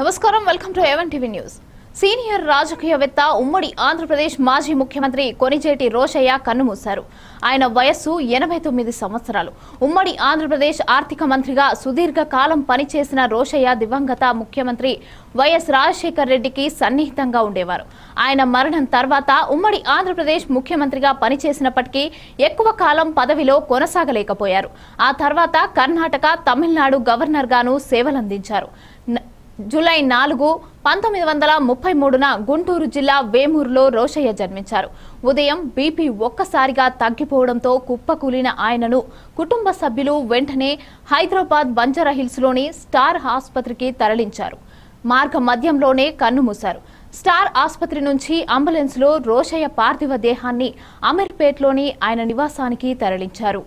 నమస్కారం welcome to A one TV news senior రాజకీయవేత్త ఉమ్మడి ఆంధ్రప్రదేశ్ మాజీ ముఖ్యమంత్రి కొనిజేటి రోషయ్య కన్నుమూశారు ఆయన వయస్సు ఎనభై తొమ్మిది సంవత్సరాలు ఉమ్మడి ఆంధ్రప్రదేశ్ ఆర్థిక మంత్రిగా సుదీర్ఘ కాలం పనిచేసిన రోషయ్య దివంగత ముఖ్యమంత్రి వైఎస్ రాజశేఖర రెడ్డికి సన్నిహితంగా ఉండేవారు ఆయన మరణం తర్వాత ఉమ్మడి ఆంధ్రప్రదేశ్ ముఖ్యమంత్రిగా పనిచేసినప్పటికీ ఎక్కువ కాలం పదవిలో కొనసాగలేకపోయారు ఆ తర్వాత కర్ణాటక తమిళనాడు గవర్నర్గాను సేవలందించారు జూలై నాలుగు పంతొమ్మిది వందల ముప్పై మూడున గుంటూరు జిల్లా వేమూరులో రోషయ్య జన్మించారు ఉదయం బీపీ ఒక్కసారిగా తగ్గిపోవడంతో కుప్పకూలిన ఆయనను కుటుంబ సభ్యులు వెంటనే హైదరాబాద్ బంజారాహిల్స్లోని స్టార్ ఆసుపత్రికి తరలించారు మార్గ మధ్యంలోనే కన్నుమూశారు స్టార్ ఆసుపత్రి నుంచి అంబులెన్స్లో రోషయ్య పార్థివ దేహాన్ని అమీర్పేట్లోని ఆయన నివాసానికి తరలించారు